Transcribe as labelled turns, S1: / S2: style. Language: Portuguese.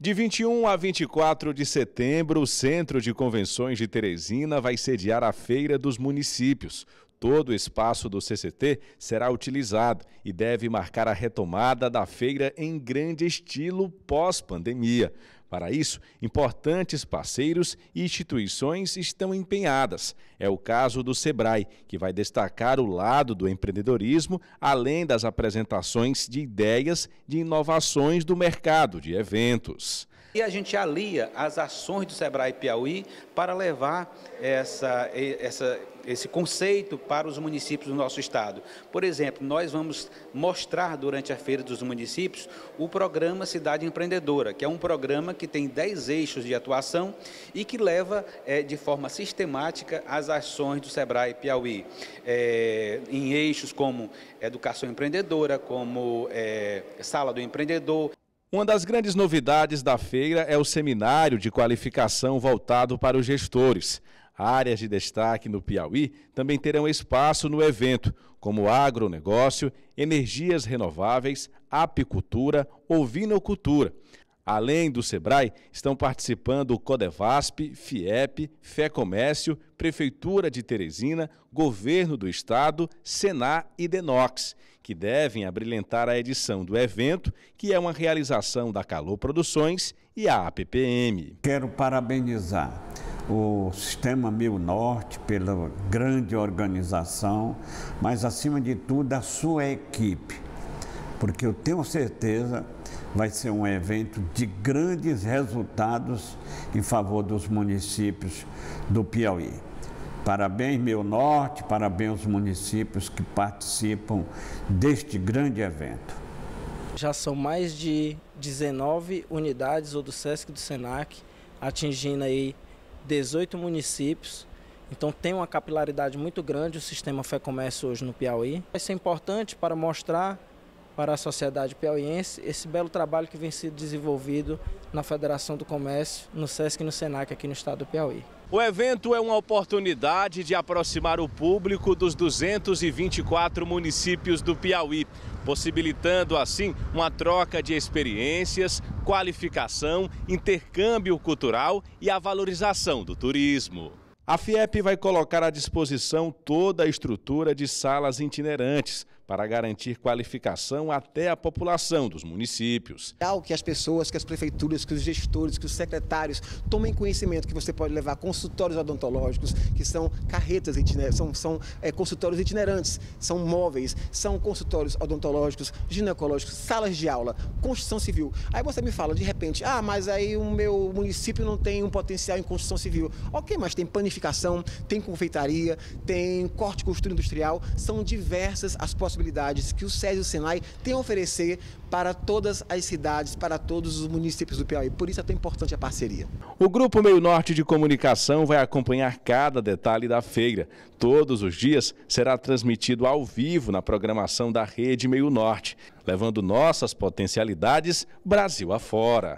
S1: De 21 a 24 de setembro, o Centro de Convenções de Teresina vai sediar a Feira dos Municípios. Todo o espaço do CCT será utilizado e deve marcar a retomada da feira em grande estilo pós-pandemia. Para isso, importantes parceiros e instituições estão empenhadas. É o caso do Sebrae, que vai destacar o lado do empreendedorismo, além das apresentações de ideias de inovações do mercado de eventos.
S2: E a gente alia as ações do Sebrae Piauí para levar essa, essa esse conceito para os municípios do nosso estado. Por exemplo, nós vamos mostrar durante a Feira dos Municípios o programa Cidade Empreendedora, que é um programa que tem 10 eixos de atuação e que leva é, de forma sistemática as ações do Sebrae Piauí, é, em eixos como educação empreendedora, como é, sala do empreendedor. Uma das grandes novidades
S1: da feira é o seminário de qualificação voltado para os gestores áreas de destaque no Piauí também terão espaço no evento, como agronegócio, energias renováveis, apicultura ou vinocultura. Além do SEBRAE, estão participando o Codevasp, FIEP, FEComércio, Prefeitura de Teresina, Governo do Estado, Senar e Denox, que devem abrilhantar a edição do evento, que é uma realização da Calor Produções
S3: e a APPM. Quero parabenizar o sistema Mil Norte, pela grande organização, mas acima de tudo a sua equipe, porque eu tenho certeza vai ser um evento de grandes resultados em favor dos municípios do Piauí. Parabéns, meu norte, parabéns os municípios que participam deste grande evento.
S4: Já são mais de 19 unidades ou do SESC e do SENAC atingindo aí 18 municípios. Então tem uma capilaridade muito grande o sistema Fé Comércio hoje no Piauí. Vai ser importante para mostrar para a sociedade piauiense esse belo trabalho que vem sendo desenvolvido na Federação do Comércio, no SESC e no SENAC aqui no estado do Piauí.
S1: O evento é uma oportunidade de aproximar o público dos 224 municípios do Piauí, possibilitando assim uma troca de experiências, qualificação, intercâmbio cultural e a valorização do turismo. A FIEP vai colocar à disposição toda a estrutura de salas itinerantes para garantir qualificação até a população dos municípios.
S5: É que as pessoas, que as prefeituras, que os gestores, que os secretários tomem conhecimento que você pode levar consultórios odontológicos, que são carretas itinerantes, são, são é, consultórios itinerantes, são móveis, são consultórios odontológicos, ginecológicos, salas de aula, construção civil. Aí você me fala de repente, ah, mas aí o meu município não tem um potencial em construção civil. Ok, mas tem planificação panificação, tem confeitaria, tem corte e costura industrial. São diversas as possibilidades que o SESI e o SENAI têm a oferecer para todas as cidades, para todos os municípios do Piauí. Por isso é tão importante a parceria.
S1: O Grupo Meio Norte de Comunicação vai acompanhar cada detalhe da feira. Todos os dias será transmitido ao vivo na programação da Rede Meio Norte, levando nossas potencialidades Brasil afora.